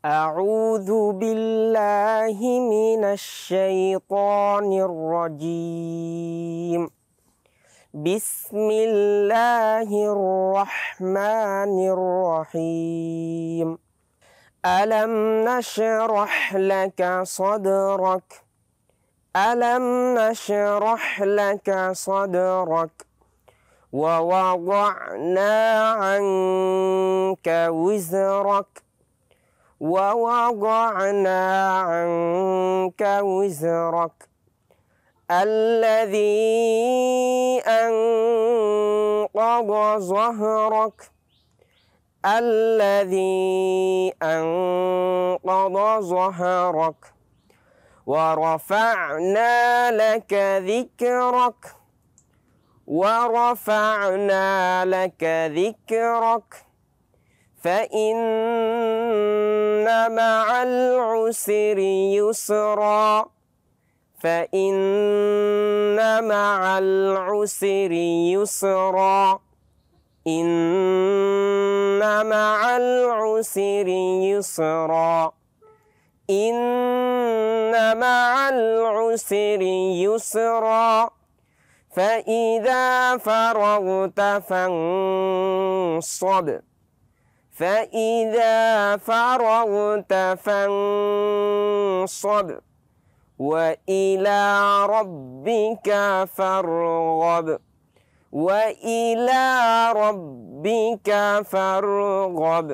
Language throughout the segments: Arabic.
أعوذ بالله من الشيطان الرجيم بسم الله الرحمن الرحيم ألم نشرح لك صدرك ألم نشرح لك صدرك ووضعنا عنك وزرك ووضعنا عنك وزرك الذي أنقض ظهرك الذي أنقض ظهرك ورفعنا لك ذكرك ورفعنا لك ذكرك فإن مع العسر يسرا فإن مع العسر يسرا إن مع العسر يسرا إن مع العسر يسرا فإذا فرغت فانصب فإذا فرغت فانصب وإلى ربك فارغب وإلى ربك فارغب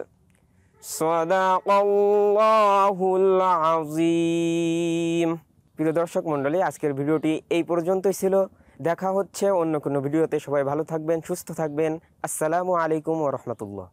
صدق الله العظيم প্রিয় দর্শক মণ্ডলী আজকের ভিডিওটি এই পর্যন্তই ছিল দেখা হচ্ছে অন্য কোনো ভিডিওতে সবাই ভালো থাকবেন সুস্থ থাকবেন আসসালামু আলাইকুম ও রহমতুল্লাহ